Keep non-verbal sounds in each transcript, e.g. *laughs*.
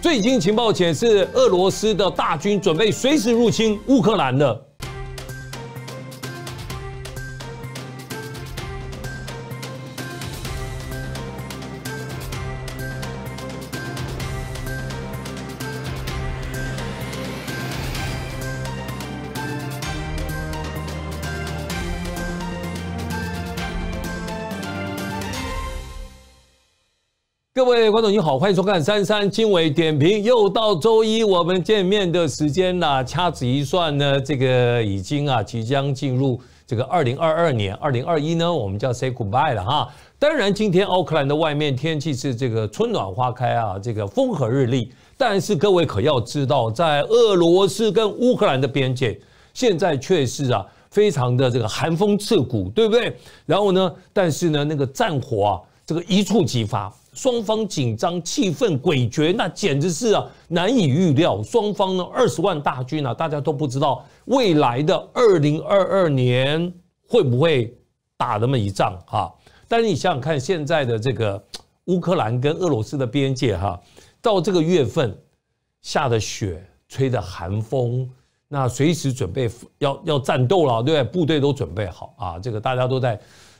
最新情报显示，俄罗斯的大军准备随时入侵乌克兰了。观众你好，欢迎收看三三经纬点评。又到周一我们见面的时间啦，掐指一算呢，这个已经啊即将进入这个二零二二年，二零二一呢我们就要 say goodbye 了哈。当然今天奥克兰的外面天气是这个春暖花开啊，这个风和日丽。但是各位可要知道，在俄罗斯跟乌克兰的边界，现在却是啊非常的这个寒风刺骨，对不对？然后呢，但是呢那个战火啊，这个一触即发。双方紧张气氛诡谲，那简直是啊难以预料。双方呢二十万大军啊，大家都不知道未来的二零二二年会不会打那么一仗哈。但是你想想看，现在的这个乌克兰跟俄罗斯的边界哈，到这个月份下的雪，吹的寒风，那随时准备要要战斗了，对不对？部队都准备好啊，这个大家都在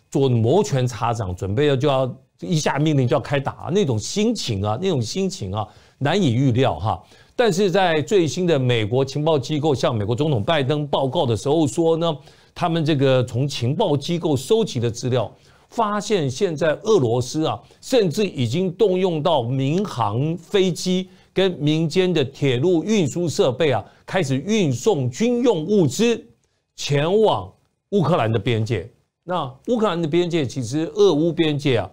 做摩拳擦掌，准备要就要。一下命令就要开打，那种心情啊，那种心情啊，难以预料哈。但是在最新的美国情报机构向美国总统拜登报告的时候说呢，他们这个从情报机构收集的资料发现，现在俄罗斯啊，甚至已经动用到民航飞机跟民间的铁路运输设备啊，开始运送军用物资前往乌克兰的边界。那乌克兰的边界，其实俄乌边界啊。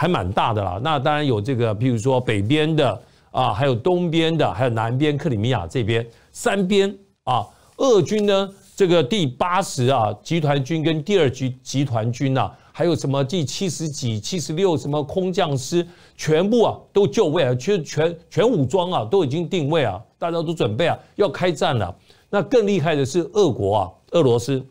还蛮大的啦，那当然有这个，譬如说北边的啊，还有东边的，还有南边克里米亚这边三边啊，俄军呢这个第八十啊集团军跟第二集集团军呐，还有什么第七十几、七十六什么空降师，全部啊都就位啊，全全全武装啊都已经定位啊，大家都准备啊要开战了。那更厉害的是俄国啊，俄罗斯。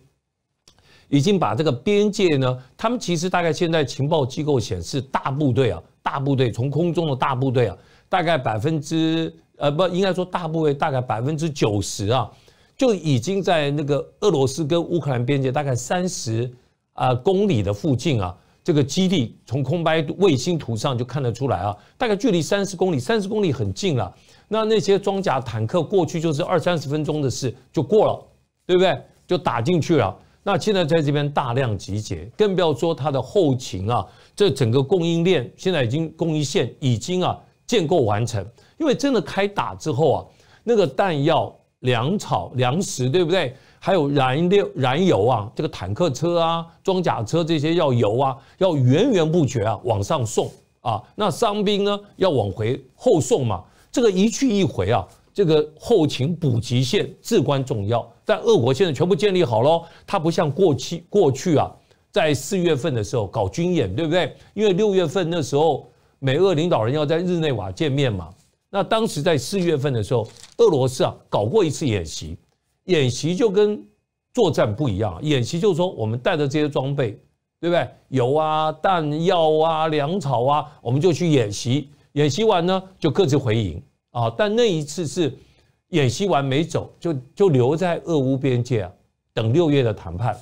已经把这个边界呢，他们其实大概现在情报机构显示，大部队啊，大部队从空中的大部队啊，大概百分之呃不应该说大部队，大概百分之九十啊，就已经在那个俄罗斯跟乌克兰边界大概三十啊公里的附近啊，这个基地从空白卫星图上就看得出来啊，大概距离三十公里，三十公里很近了。那那些装甲坦克过去就是二三十分钟的事就过了，对不对？就打进去了。那现在在这边大量集结，更不要说它的后勤啊，这整个供应链现在已经供应线已经啊建构完成。因为真的开打之后啊，那个弹药、粮草、粮食，对不对？还有燃料、燃油啊，这个坦克车啊、装甲车这些要油啊，要源源不绝啊往上送啊。那伤兵呢，要往回后送嘛，这个一去一回啊。这个后勤补给线至关重要，但俄国现在全部建立好了。它不像过去过去啊，在四月份的时候搞军演，对不对？因为六月份那时候美俄领导人要在日内瓦见面嘛。那当时在四月份的时候，俄罗斯啊搞过一次演习，演习就跟作战不一样。演习就是说我们带着这些装备，对不对？油啊、弹药啊、粮草啊，我们就去演习。演习完呢，就各自回营。啊！但那一次是演习完没走，就就留在俄乌边界啊，等六月的谈判。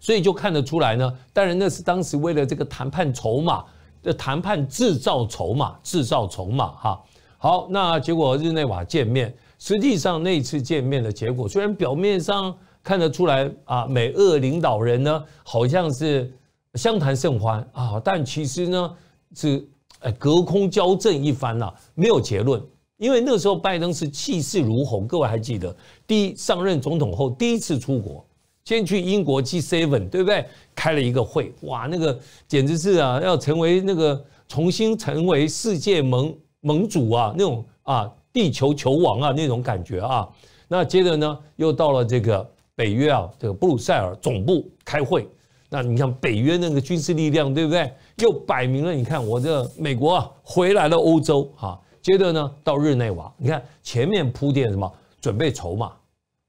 所以就看得出来呢。当然那是当时为了这个谈判筹码的谈判制造筹码，制造筹码哈。好，那结果日内瓦见面，实际上那次见面的结果，虽然表面上看得出来啊，美俄领导人呢好像是相谈甚欢啊，但其实呢是。哎，隔空交证一番呐，没有结论，因为那时候拜登是气势如虹。各位还记得，第一上任总统后第一次出国，先去英国 G Seven，对不对？开了一个会，哇，那个简直是啊，要成为那个重新成为世界盟盟主啊，那种啊，地球球王啊那种感觉啊。那接着呢，又到了这个北约啊，这个布鲁塞尔总部开会。那你像北约那个军事力量，对不对？又摆明了，你看我的美国啊回来了欧洲啊，接着呢到日内瓦，你看前面铺垫什么准备筹码，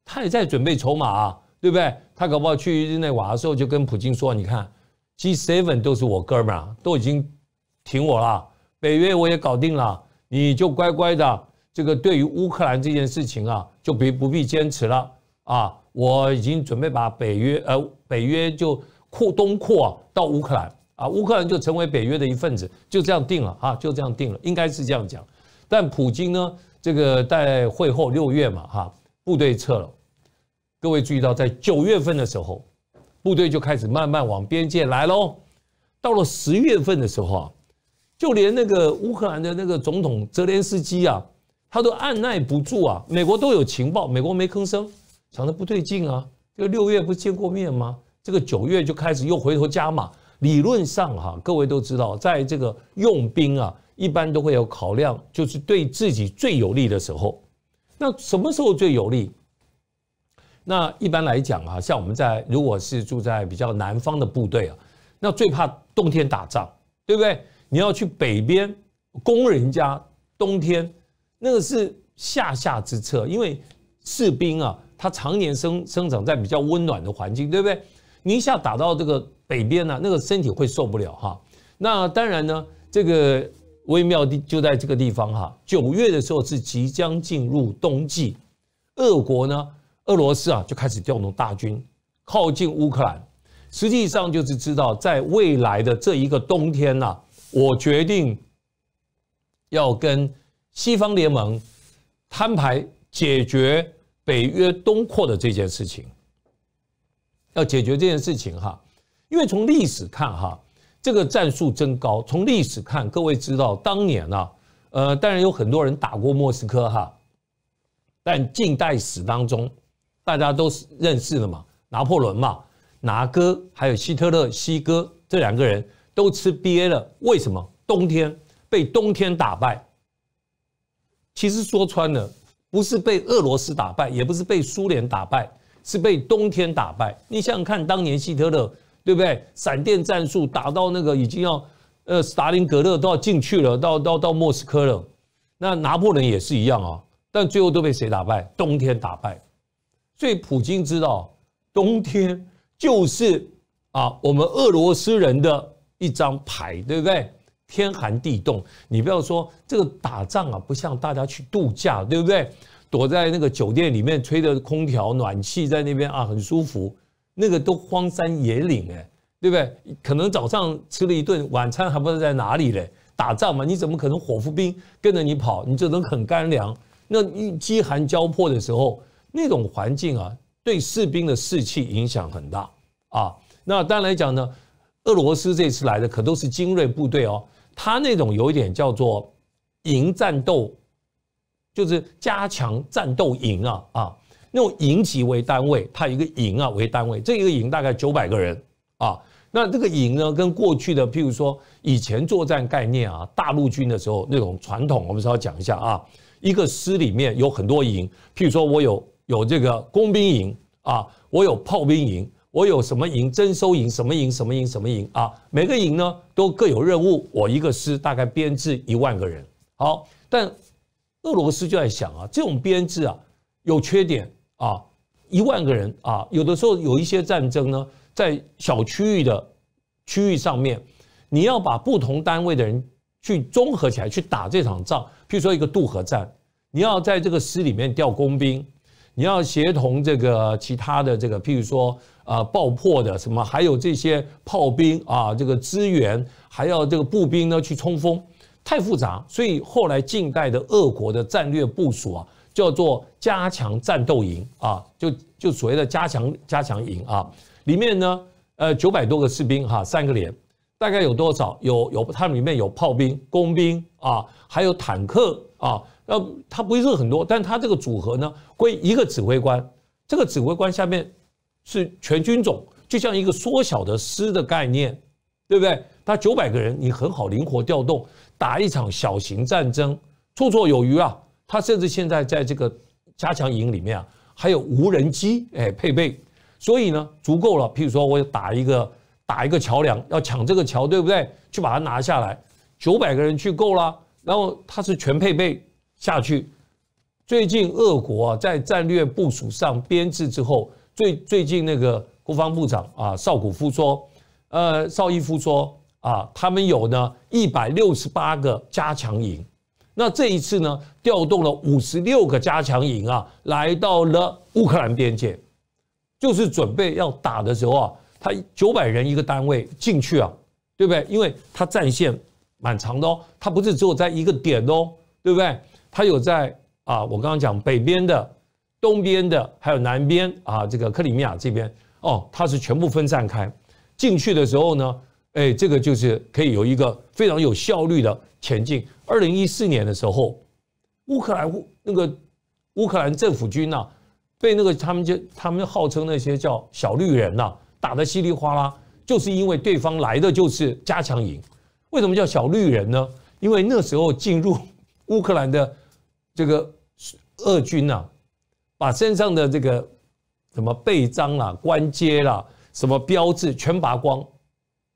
他也在准备筹码啊，对不对？他搞不好去日内瓦的时候就跟普京说，你看 G seven 都是我哥们儿，都已经挺我了，北约我也搞定了，你就乖乖的，这个对于乌克兰这件事情啊，就别不必坚持了啊，我已经准备把北约呃北约就。扩东扩啊，到乌克兰啊，乌克兰就成为北约的一份子，就这样定了啊，就这样定了，应该是这样讲。但普京呢，这个在会后六月嘛，哈，部队撤了。各位注意到，在九月份的时候，部队就开始慢慢往边界来喽。到了十月份的时候啊，就连那个乌克兰的那个总统泽连斯基啊，他都按耐不住啊。美国都有情报，美国没吭声，想的不对劲啊。这六月不是见过面吗？这个九月就开始又回头加码，理论上哈，各位都知道，在这个用兵啊，一般都会有考量，就是对自己最有利的时候。那什么时候最有利？那一般来讲啊，像我们在如果是住在比较南方的部队啊，那最怕冬天打仗，对不对？你要去北边攻人家冬天，那个是下下之策，因为士兵啊，他常年生生长在比较温暖的环境，对不对？一下打到这个北边呢，那个身体会受不了哈。那当然呢，这个微妙地就在这个地方哈。九月的时候是即将进入冬季，俄国呢，俄罗斯啊就开始调动大军靠近乌克兰，实际上就是知道在未来的这一个冬天呢，我决定要跟西方联盟摊牌，解决北约东扩的这件事情。要解决这件事情哈，因为从历史看哈，这个战术真高。从历史看，各位知道当年啊，呃，当然有很多人打过莫斯科哈，但近代史当中，大家都认识了嘛，拿破仑嘛，拿哥还有希特勒西哥这两个人都吃瘪了。为什么？冬天被冬天打败。其实说穿了，不是被俄罗斯打败，也不是被苏联打败。是被冬天打败。你想想看，当年希特勒，对不对？闪电战术打到那个已经要，呃，斯大林格勒都要进去了，到到到莫斯科了。那拿破仑也是一样啊，但最后都被谁打败？冬天打败。所以普京知道，冬天就是啊，我们俄罗斯人的一张牌，对不对？天寒地冻，你不要说这个打仗啊，不像大家去度假，对不对？躲在那个酒店里面吹着空调暖气在那边啊很舒服，那个都荒山野岭哎，对不对？可能早上吃了一顿晚餐还不知道在哪里嘞。打仗嘛，你怎么可能火夫兵跟着你跑？你只能啃干粮。那饥寒交迫的时候，那种环境啊，对士兵的士气影响很大啊。那当然来讲呢，俄罗斯这次来的可都是精锐部队哦，他那种有点叫做迎战斗。就是加强战斗营啊啊，那种营级为单位，它一个营啊为单位，这一个营大概九百个人啊。那这个营呢，跟过去的譬如说以前作战概念啊，大陆军的时候那种传统，我们稍微讲一下啊。一个师里面有很多营，譬如说我有有这个工兵营啊，我有炮兵营，我有什么营、征收营、什么营、什么营、什么营啊？每个营呢都各有任务，我一个师大概编制一万个人。好，但俄罗斯就在想啊，这种编制啊有缺点啊，一万个人啊，有的时候有一些战争呢，在小区域的区域上面，你要把不同单位的人去综合起来去打这场仗。譬如说一个渡河战，你要在这个师里面调工兵，你要协同这个其他的这个，譬如说呃爆破的什么，还有这些炮兵啊，这个支援，还要这个步兵呢去冲锋。太复杂，所以后来近代的俄国的战略部署啊，叫做加强战斗营啊，就就所谓的加强加强营啊，里面呢，呃，九百多个士兵哈，三个连，大概有多少？有有，它里面有炮兵、工兵啊，还有坦克啊，呃，它不会是很多，但它这个组合呢，归一个指挥官，这个指挥官下面是全军种，就像一个缩小的师的概念，对不对？他九百个人，你很好灵活调动，打一场小型战争绰绰有余啊。他甚至现在在这个加强营里面啊，还有无人机哎配备，所以呢足够了。譬如说我打一个打一个桥梁，要抢这个桥，对不对？去把它拿下来，九百个人去够了。然后他是全配备下去。最近俄国啊，在战略部署上编制之后，最最近那个国防部长啊绍谷夫说，呃邵逸夫说。啊，他们有呢一百六十八个加强营，那这一次呢，调动了五十六个加强营啊，来到了乌克兰边界，就是准备要打的时候啊，他九百人一个单位进去啊，对不对？因为他战线蛮长的哦，他不是只有在一个点哦，对不对？他有在啊，我刚刚讲北边的、东边的，还有南边啊，这个克里米亚这边哦，他是全部分散开进去的时候呢。哎，这个就是可以有一个非常有效率的前进。二零一四年的时候，乌克兰那个乌克兰政府军呐，被那个他们就他们号称那些叫小绿人呐打得稀里哗啦，就是因为对方来的就是加强营。为什么叫小绿人呢？因为那时候进入乌克兰的这个俄军呐，把身上的这个什么背章啦、官阶啦、什么标志全拔光。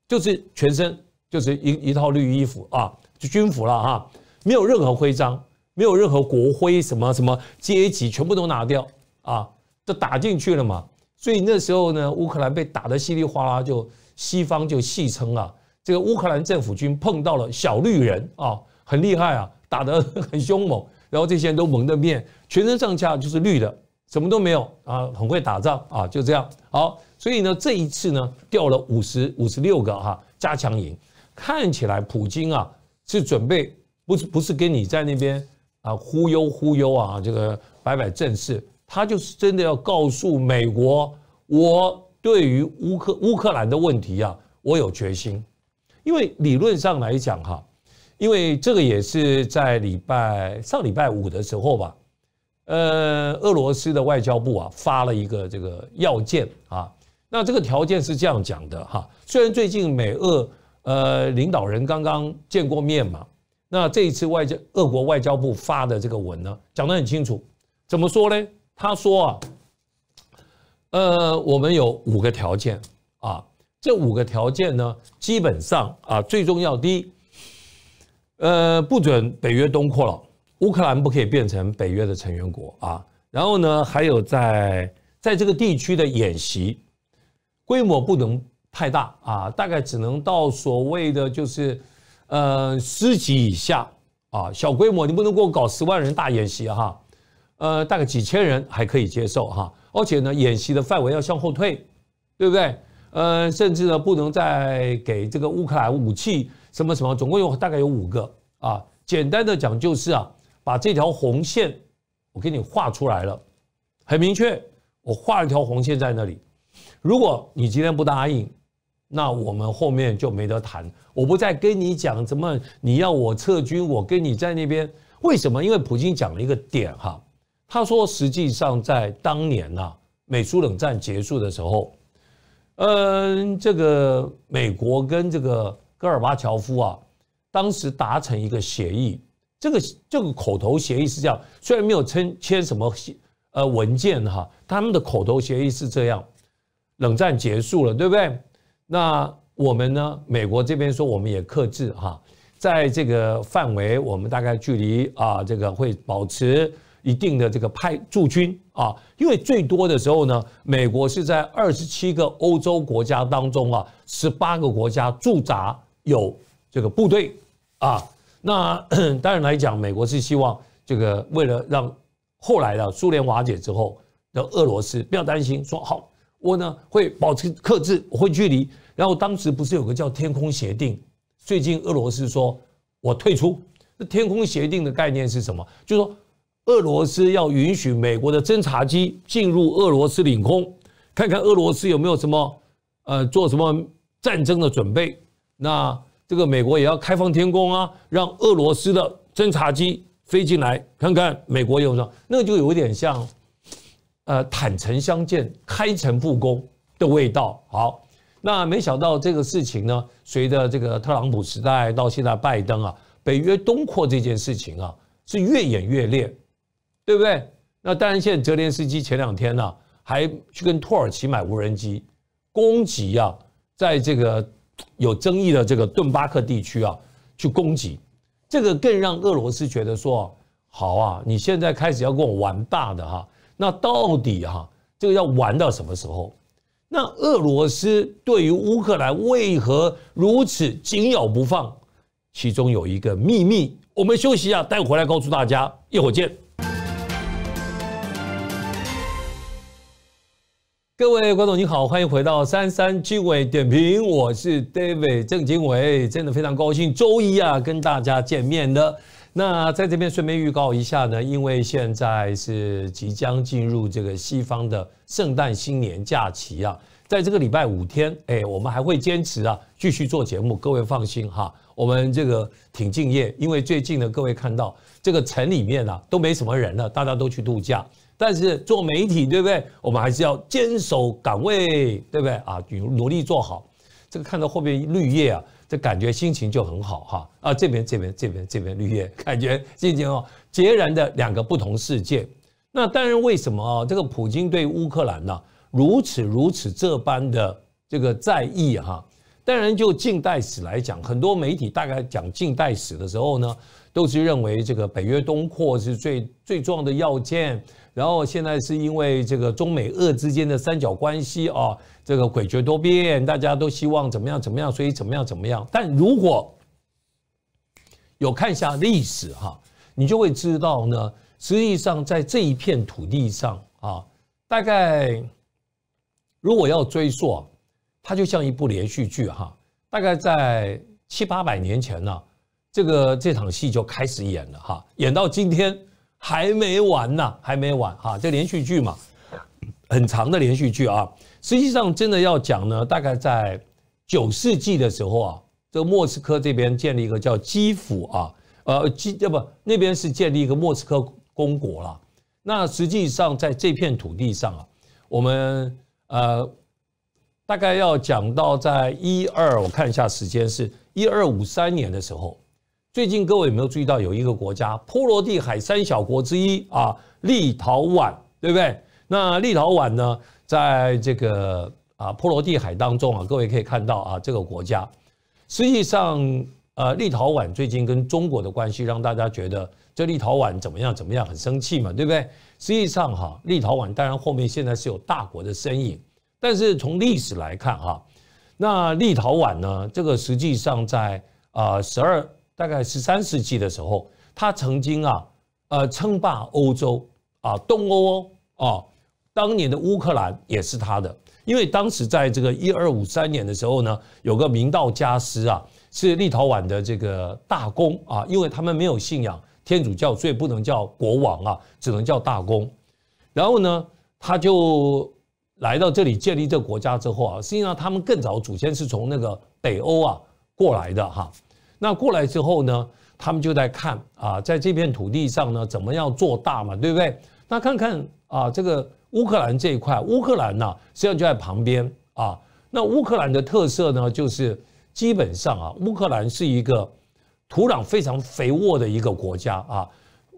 就是全身就是一一套绿衣服啊，就军服了哈，没有任何徽章，没有任何国徽，什么什么阶级全部都拿掉啊，就打进去了嘛。所以那时候呢，乌克兰被打得稀里哗啦，就西方就戏称啊，这个乌克兰政府军碰到了小绿人啊，很厉害啊，打得 *laughs* 很凶猛。然后这些人都蒙着面，全身上下就是绿的，什么都没有啊，很会打仗啊，就这样。好。所以呢，这一次呢，调了五十五十六个哈加强营，看起来普京啊是准备不是不是跟你在那边啊忽悠忽悠啊这个摆摆阵势，他就是真的要告诉美国，我对于乌克乌克兰的问题啊，我有决心，因为理论上来讲哈，因为这个也是在礼拜上礼拜五的时候吧，呃，俄罗斯的外交部啊发了一个这个要件啊。那这个条件是这样讲的哈，虽然最近美俄呃领导人刚刚见过面嘛，那这一次外交俄国外交部发的这个文呢，讲得很清楚，怎么说呢？他说啊，呃，我们有五个条件啊，这五个条件呢，基本上啊，最重要第一，呃，不准北约东扩了，乌克兰不可以变成北约的成员国啊，然后呢，还有在在这个地区的演习。规模不能太大啊，大概只能到所谓的就是，呃，师级以下啊，小规模你不能给我搞十万人大演习哈，呃，大概几千人还可以接受哈，而且呢，演习的范围要向后退，对不对？呃，甚至呢，不能再给这个乌克兰武器什么什么，总共有大概有五个啊。简单的讲就是啊，把这条红线我给你画出来了，很明确，我画了一条红线在那里。如果你今天不答应，那我们后面就没得谈。我不再跟你讲怎么你要我撤军，我跟你在那边为什么？因为普京讲了一个点哈，他说实际上在当年呐，美苏冷战结束的时候，嗯，这个美国跟这个戈尔巴乔夫啊，当时达成一个协议，这个这个口头协议是这样，虽然没有签签什么呃文件哈，他们的口头协议是这样。冷战结束了，对不对？那我们呢？美国这边说我们也克制哈，在这个范围，我们大概距离啊，这个会保持一定的这个派驻军啊。因为最多的时候呢，美国是在二十七个欧洲国家当中啊，十八个国家驻扎有这个部队啊。那 *coughs* 当然来讲，美国是希望这个为了让后来的苏联瓦解之后的俄罗斯不要担心，说好。我呢会保持克制，会距离。然后当时不是有个叫天空协定？最近俄罗斯说，我退出。那天空协定的概念是什么？就是说俄罗斯要允许美国的侦察机进入俄罗斯领空，看看俄罗斯有没有什么呃做什么战争的准备。那这个美国也要开放天空啊，让俄罗斯的侦察机飞进来，看看美国有什么。那个就有点像。呃，坦诚相见、开诚布公的味道。好，那没想到这个事情呢，随着这个特朗普时代到现在，拜登啊，北约东扩这件事情啊，是越演越烈，对不对？那当然，现在泽连斯基前两天呢，还去跟土耳其买无人机，攻击啊，在这个有争议的这个顿巴克地区啊，去攻击，这个更让俄罗斯觉得说，好啊，你现在开始要跟我玩大的哈。那到底哈，这个要玩到什么时候？那俄罗斯对于乌克兰为何如此紧咬不放？其中有一个秘密，我们休息一下，待会回来告诉大家。一会儿见，各位观众你好，欢迎回到三三经纬点评，我是 David 郑经纬，真的非常高兴周一啊跟大家见面的。那在这边顺便预告一下呢，因为现在是即将进入这个西方的圣诞新年假期啊，在这个礼拜五天，哎，我们还会坚持啊继续做节目，各位放心哈，我们这个挺敬业，因为最近呢，各位看到这个城里面啊都没什么人了，大家都去度假，但是做媒体对不对？我们还是要坚守岗位，对不对啊？努努力做好，这个看到后面绿叶啊。这感觉心情就很好哈啊，这边这边这边这边绿叶，感觉心情哦，截然的两个不同世界。那当然，为什么这个普京对乌克兰呢如此如此这般的这个在意哈？当然，就近代史来讲，很多媒体大概讲近代史的时候呢，都是认为这个北约东扩是最最重要的要件。然后现在是因为这个中美俄之间的三角关系啊，这个诡谲多变，大家都希望怎么样怎么样，所以怎么样怎么样。但如果有看一下历史哈，你就会知道呢，实际上在这一片土地上啊，大概如果要追溯，它就像一部连续剧哈，大概在七八百年前呢，这个这场戏就开始演了哈，演到今天。还没完呐，还没完哈，这连续剧嘛，很长的连续剧啊。实际上，真的要讲呢，大概在九世纪的时候啊，这莫斯科这边建立一个叫基辅啊，呃，基这不那边是建立一个莫斯科公国了。那实际上在这片土地上啊，我们呃，大概要讲到在一二，我看一下时间是一二五三年的时候。最近各位有没有注意到有一个国家，波罗的海三小国之一啊，立陶宛，对不对？那立陶宛呢，在这个啊波罗的海当中啊，各位可以看到啊，这个国家实际上呃，立陶宛最近跟中国的关系，让大家觉得这立陶宛怎么样怎么样，很生气嘛，对不对？实际上哈，立陶宛当然后面现在是有大国的身影，但是从历史来看哈，那立陶宛呢，这个实际上在啊十二。大概十三世纪的时候，他曾经啊，呃，称霸欧洲啊，东欧啊，当年的乌克兰也是他的。因为当时在这个一二五三年的时候呢，有个明道家师啊，是立陶宛的这个大公啊，因为他们没有信仰天主教，所以不能叫国王啊，只能叫大公。然后呢，他就来到这里建立这个国家之后啊，实际上他们更早祖先是从那个北欧啊过来的哈。那过来之后呢，他们就在看啊，在这片土地上呢，怎么样做大嘛，对不对？那看看啊，这个乌克兰这一块，乌克兰呢，实际上就在旁边啊。那乌克兰的特色呢，就是基本上啊，乌克兰是一个土壤非常肥沃的一个国家啊。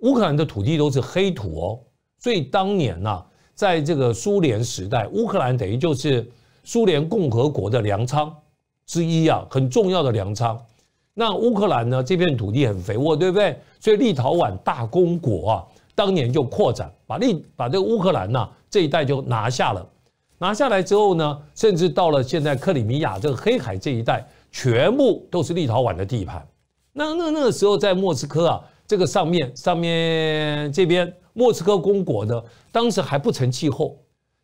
乌克兰的土地都是黑土哦，所以当年呢，在这个苏联时代，乌克兰等于就是苏联共和国的粮仓之一啊，很重要的粮仓。那乌克兰呢？这片土地很肥沃，对不对？所以立陶宛大公国啊，当年就扩展，把立把这个乌克兰呐这一带就拿下了。拿下来之后呢，甚至到了现在克里米亚这个黑海这一带，全部都是立陶宛的地盘。那那那个时候在莫斯科啊，这个上面上面这边莫斯科公国呢，当时还不成气候。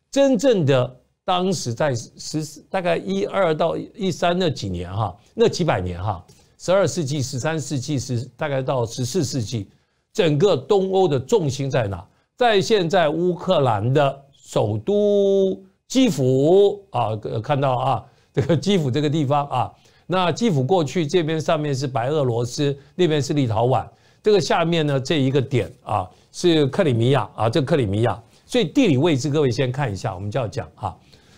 真正的当时在十大概一二到一三那几年哈，那几百年哈。十二世纪、十三世纪、十大概到十四世纪，整个东欧的重心在哪？在现在乌克兰的首都基辅啊，看到啊，这个基辅这个地方啊，那基辅过去这边上面是白俄罗斯，那边是立陶宛，这个下面呢这一个点啊是克里米亚啊，这克里米亚，所以地理位置各位先看一下，我们就要讲哈。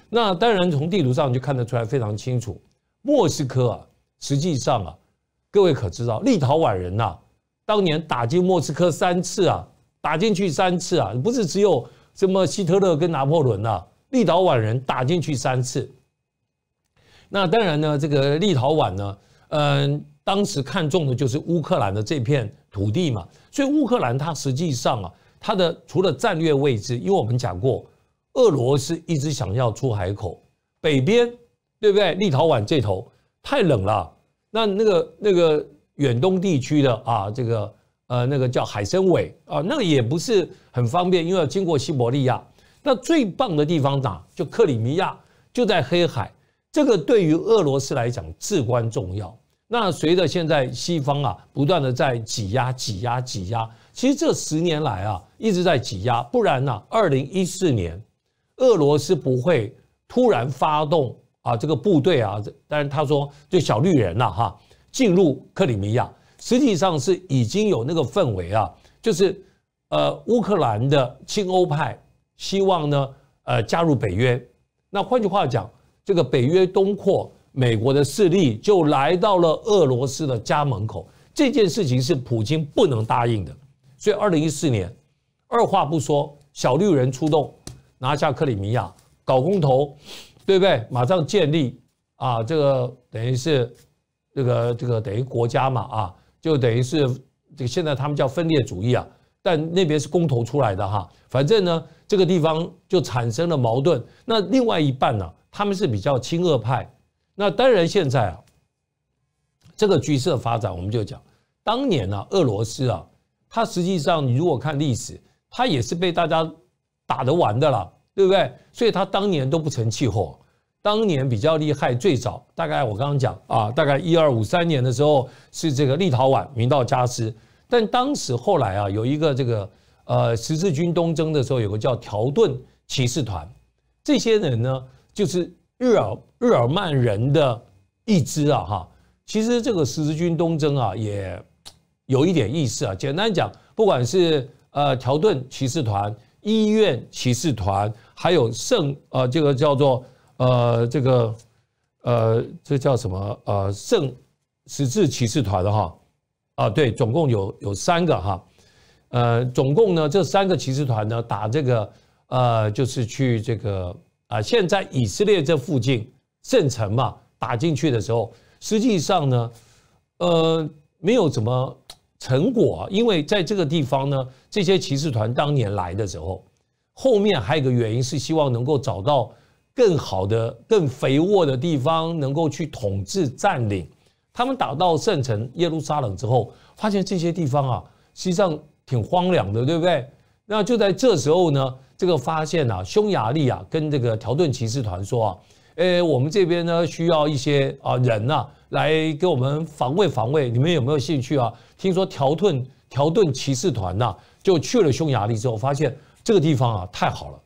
那当然从地图上就看得出来非常清楚，莫斯科啊，实际上啊。各位可知道，立陶宛人呐，当年打进莫斯科三次啊，打进去三次啊，不是只有什么希特勒跟拿破仑啊，立陶宛人打进去三次。那当然呢，这个立陶宛呢，嗯，当时看中的就是乌克兰的这片土地嘛，所以乌克兰它实际上啊，它的除了战略位置，因为我们讲过，俄罗斯一直想要出海口，北边对不对？立陶宛这头太冷了。那那个那个远东地区的啊，这个呃那个叫海参崴啊，那个也不是很方便，因为要经过西伯利亚。那最棒的地方打就克里米亚，就在黑海，这个对于俄罗斯来讲至关重要。那随着现在西方啊不断的在挤压、挤压、挤压，其实这十年来啊一直在挤压，不然呢，二零一四年俄罗斯不会突然发动。啊，这个部队啊，但然他说这小绿人呐，哈，进入克里米亚，实际上是已经有那个氛围啊，就是呃，乌克兰的亲欧派希望呢，呃，加入北约。那换句话讲，这个北约东扩，美国的势力就来到了俄罗斯的家门口。这件事情是普京不能答应的，所以二零一四年，二话不说，小绿人出动，拿下克里米亚，搞公投。对不对？马上建立啊，这个等于是，这个这个等于国家嘛啊，就等于是这个现在他们叫分裂主义啊，但那边是公投出来的哈，反正呢这个地方就产生了矛盾。那另外一半呢，他们是比较亲俄派。那当然现在啊，这个局势的发展，我们就讲当年呢，俄罗斯啊，它实际上如果看历史，它也是被大家打得完的了。对不对？所以他当年都不成气候，当年比较厉害。最早大概我刚刚讲啊，大概一二五三年的时候是这个立陶宛明道加斯，但当时后来啊，有一个这个呃十字军东征的时候，有个叫条顿骑士团，这些人呢就是日耳日耳曼人的一支啊哈。其实这个十字军东征啊也有一点意思啊。简单讲，不管是呃条顿骑士团。医院骑士团，还有圣呃，这个叫做呃，这个呃，这叫什么呃，圣十字骑士团的哈啊，对，总共有有三个哈，呃，总共呢这三个骑士团呢打这个呃，就是去这个啊，现在以色列这附近圣城嘛，打进去的时候，实际上呢，呃，没有怎么。成果，啊，因为在这个地方呢，这些骑士团当年来的时候，后面还有一个原因是希望能够找到更好的、更肥沃的地方，能够去统治占领。他们打到圣城耶路撒冷之后，发现这些地方啊，实际上挺荒凉的，对不对？那就在这时候呢，这个发现啊，匈牙利啊，跟这个条顿骑士团说啊。哎，我们这边呢需要一些啊人呐，来给我们防卫防卫。你们有没有兴趣啊？听说条顿条顿骑士团呐，就去了匈牙利之后，发现这个地方啊太好了，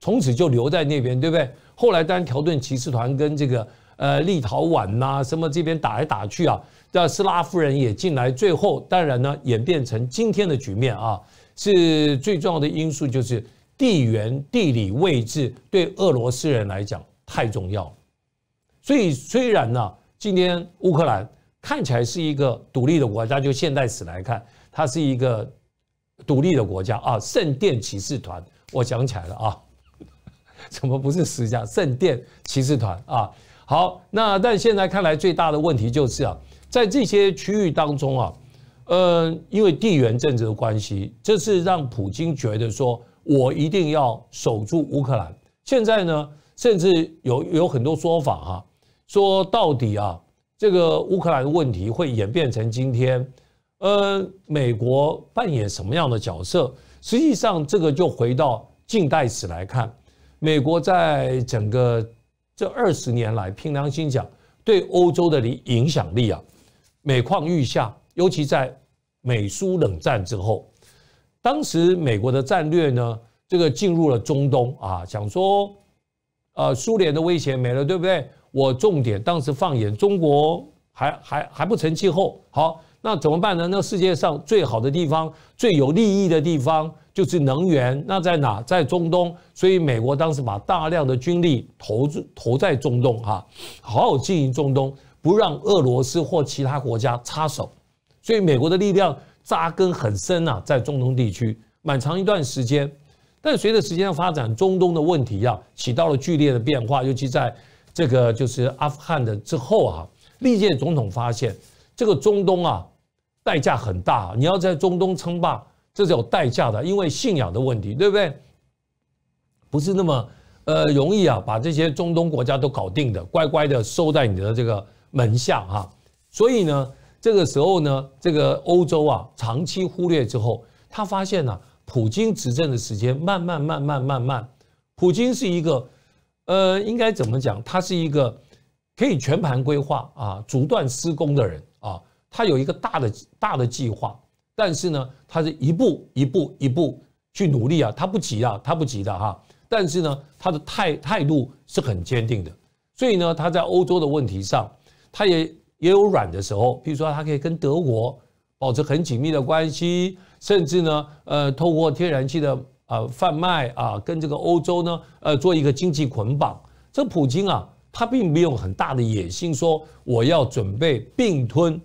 从此就留在那边，对不对？后来当然条顿骑士团跟这个呃立陶宛呐什么这边打来打去啊，的斯拉夫人也进来，最后当然呢演变成今天的局面啊。是最重要的因素就是地缘地理位置，对俄罗斯人来讲。太重要，所以虽然呢，今天乌克兰看起来是一个独立的国家，就现代史来看，它是一个独立的国家啊。圣殿骑士团，我想起来了啊，*laughs* 怎么不是十家圣殿骑士团啊？好，那但现在看来最大的问题就是啊，在这些区域当中啊，呃，因为地缘政治的关系，这是让普京觉得说我一定要守住乌克兰。现在呢？甚至有有很多说法哈，说到底啊，这个乌克兰的问题会演变成今天，呃，美国扮演什么样的角色？实际上，这个就回到近代史来看，美国在整个这二十年来，凭良心讲，对欧洲的影响力啊，每况愈下。尤其在美苏冷战之后，当时美国的战略呢，这个进入了中东啊，想说。呃，苏联的威胁没了，对不对？我重点当时放眼中国，还还还不成气候。好，那怎么办呢？那世界上最好的地方、最有利益的地方就是能源，那在哪？在中东。所以美国当时把大量的军力投投在中东哈，好好经营中东，不让俄罗斯或其他国家插手。所以美国的力量扎根很深啊，在中东地区蛮长一段时间。但随着时间的发展，中东的问题啊，起到了剧烈的变化。尤其在这个就是阿富汗的之后啊，历届总统发现，这个中东啊，代价很大。你要在中东称霸，这是有代价的，因为信仰的问题，对不对？不是那么呃容易啊，把这些中东国家都搞定的，乖乖的收在你的这个门下啊。所以呢，这个时候呢，这个欧洲啊，长期忽略之后，他发现呢。普京执政的时间慢慢慢慢慢慢，普京是一个，呃，应该怎么讲？他是一个可以全盘规划啊、阻断施工的人啊。他有一个大的大的计划，但是呢，他是一步一步一步去努力啊。他不急啊，他不急的哈。但是呢，他的态态度是很坚定的。所以呢，他在欧洲的问题上，他也也有软的时候，比如说，他可以跟德国。保持很紧密的关系，甚至呢，呃，透过天然气的呃贩卖啊，跟这个欧洲呢，呃，做一个经济捆绑。这普京啊，他并没有很大的野心，说我要准备并吞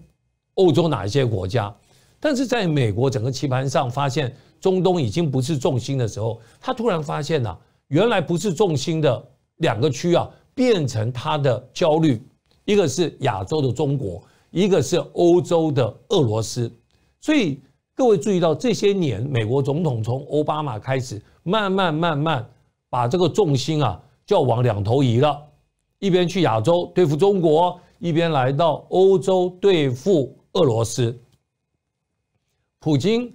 欧洲哪一些国家。但是在美国整个棋盘上发现中东已经不是重心的时候，他突然发现啊，原来不是重心的两个区啊，变成他的焦虑，一个是亚洲的中国。一个是欧洲的俄罗斯，所以各位注意到这些年，美国总统从奥巴马开始，慢慢慢慢把这个重心啊，就要往两头移了，一边去亚洲对付中国，一边来到欧洲对付俄罗斯。普京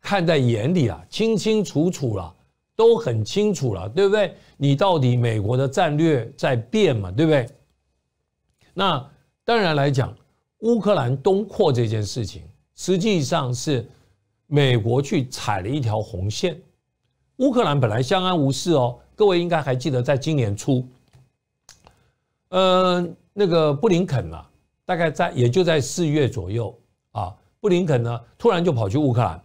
看在眼里啊，清清楚楚了，都很清楚了，对不对？你到底美国的战略在变嘛，对不对？那当然来讲。乌克兰东扩这件事情，实际上是美国去踩了一条红线。乌克兰本来相安无事哦，各位应该还记得，在今年初，呃，那个布林肯啊，大概在也就在四月左右啊，布林肯呢突然就跑去乌克兰，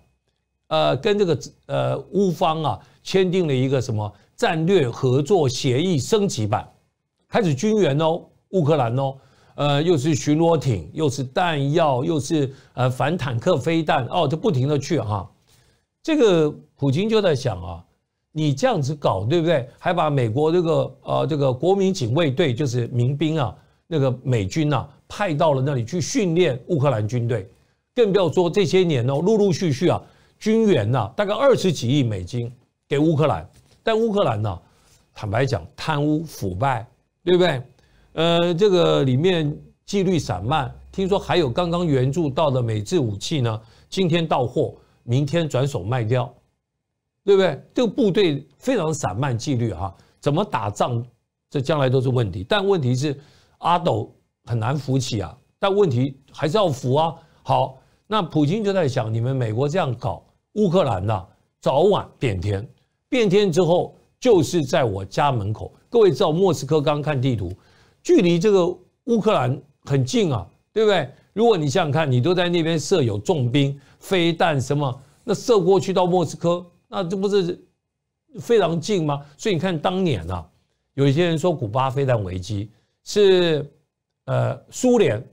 呃，跟这个呃乌方啊签订了一个什么战略合作协议升级版，开始军援哦，乌克兰哦。呃，又是巡逻艇，又是弹药，又是呃反坦克飞弹，哦，就不停的去哈。这个普京就在想啊，你这样子搞对不对？还把美国这个呃这个国民警卫队，就是民兵啊，那个美军呐，派到了那里去训练乌克兰军队，更不要说这些年哦，陆陆续续啊，军援呐，大概二十几亿美金给乌克兰，但乌克兰呢，坦白讲，贪污腐败，对不对？呃，这个里面纪律散漫，听说还有刚刚援助到的美制武器呢，今天到货，明天转手卖掉，对不对？这个部队非常散漫，纪律哈，怎么打仗？这将来都是问题。但问题是，阿斗很难扶起啊。但问题还是要扶啊。好，那普京就在想，你们美国这样搞乌克兰呐，早晚变天。变天之后，就是在我家门口。各位知道，莫斯科刚看地图。距离这个乌克兰很近啊，对不对？如果你想想看，你都在那边设有重兵、飞弹什么，那射过去到莫斯科，那这不是非常近吗？所以你看，当年啊，有一些人说古巴飞弹危机是呃苏联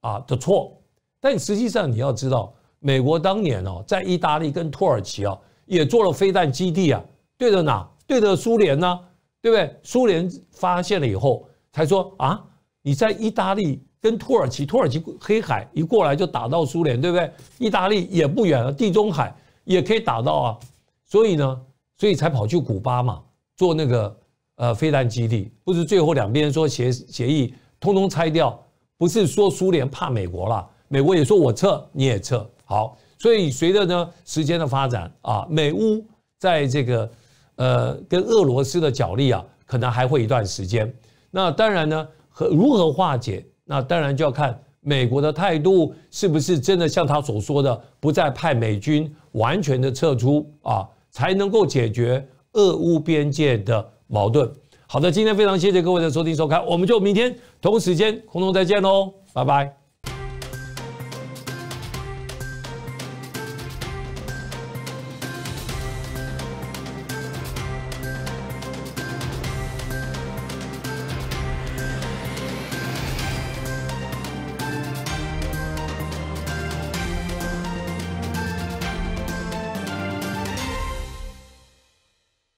啊的错，但实际上你要知道，美国当年哦，在意大利跟土耳其啊也做了飞弹基地啊，对着哪？对着苏联呢，对不对？苏联发现了以后。才说啊，你在意大利跟土耳其，土耳其黑海一过来就打到苏联，对不对？意大利也不远了，地中海也可以打到啊。所以呢，所以才跑去古巴嘛，做那个呃飞弹基地。不是最后两边说协协议，通通拆掉，不是说苏联怕美国了，美国也说我撤，你也撤。好，所以随着呢时间的发展啊，美乌在这个呃跟俄罗斯的角力啊，可能还会一段时间。那当然呢，和如何化解？那当然就要看美国的态度是不是真的像他所说的，不再派美军完全的撤出啊，才能够解决俄乌边界的矛盾。好的，今天非常谢谢各位的收听收看，我们就明天同时间空中再见喽，拜拜。